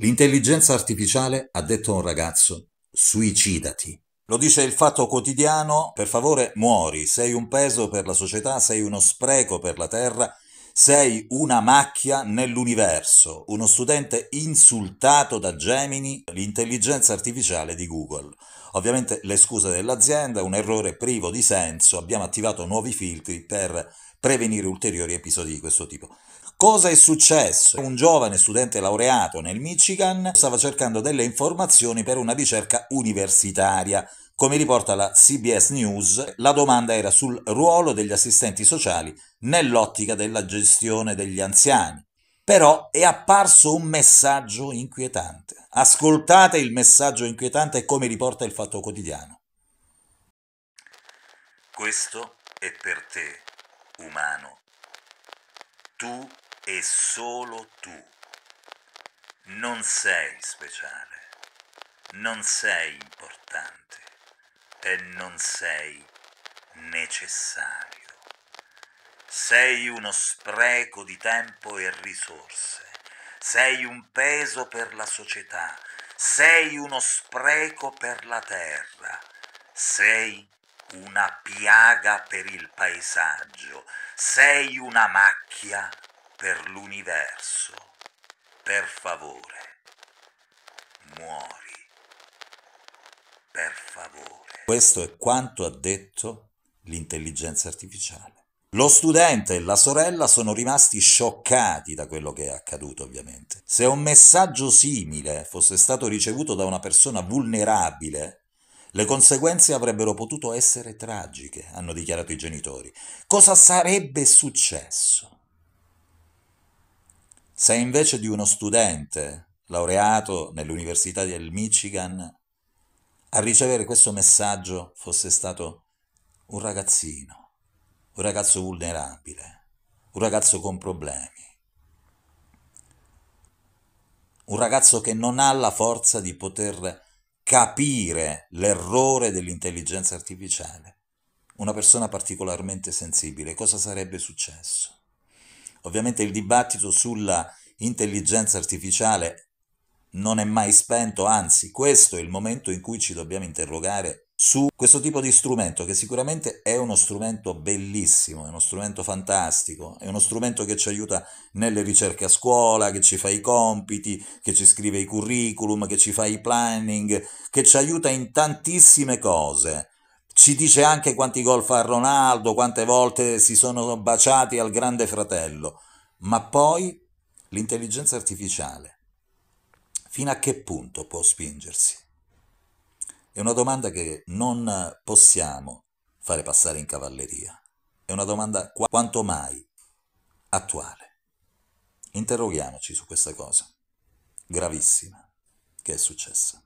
L'intelligenza artificiale ha detto a un ragazzo suicidati. Lo dice il fatto quotidiano, per favore muori, sei un peso per la società, sei uno spreco per la terra, sei una macchia nell'universo, uno studente insultato da Gemini, l'intelligenza artificiale di Google. Ovviamente le scuse dell'azienda, un errore privo di senso, abbiamo attivato nuovi filtri per prevenire ulteriori episodi di questo tipo. Cosa è successo? Un giovane studente laureato nel Michigan stava cercando delle informazioni per una ricerca universitaria. Come riporta la CBS News, la domanda era sul ruolo degli assistenti sociali nell'ottica della gestione degli anziani. Però è apparso un messaggio inquietante. Ascoltate il messaggio inquietante come riporta il Fatto Quotidiano. Questo è per te umano. Tu e solo tu. Non sei speciale, non sei importante e non sei necessario. Sei uno spreco di tempo e risorse, sei un peso per la società, sei uno spreco per la terra, sei una piaga per il paesaggio, sei una macchia per l'universo. Per favore, muori. Per favore. Questo è quanto ha detto l'intelligenza artificiale. Lo studente e la sorella sono rimasti scioccati da quello che è accaduto, ovviamente. Se un messaggio simile fosse stato ricevuto da una persona vulnerabile, le conseguenze avrebbero potuto essere tragiche, hanno dichiarato i genitori. Cosa sarebbe successo? Se invece di uno studente laureato nell'Università del Michigan a ricevere questo messaggio fosse stato un ragazzino, un ragazzo vulnerabile, un ragazzo con problemi, un ragazzo che non ha la forza di poter capire l'errore dell'intelligenza artificiale, una persona particolarmente sensibile, cosa sarebbe successo? Ovviamente il dibattito sulla intelligenza artificiale non è mai spento, anzi questo è il momento in cui ci dobbiamo interrogare su questo tipo di strumento che sicuramente è uno strumento bellissimo, è uno strumento fantastico, è uno strumento che ci aiuta nelle ricerche a scuola, che ci fa i compiti, che ci scrive i curriculum, che ci fa i planning, che ci aiuta in tantissime cose. Ci dice anche quanti gol fa Ronaldo, quante volte si sono baciati al grande fratello, ma poi l'intelligenza artificiale fino a che punto può spingersi? È una domanda che non possiamo fare passare in cavalleria. È una domanda quanto mai attuale. Interroghiamoci su questa cosa gravissima che è successa.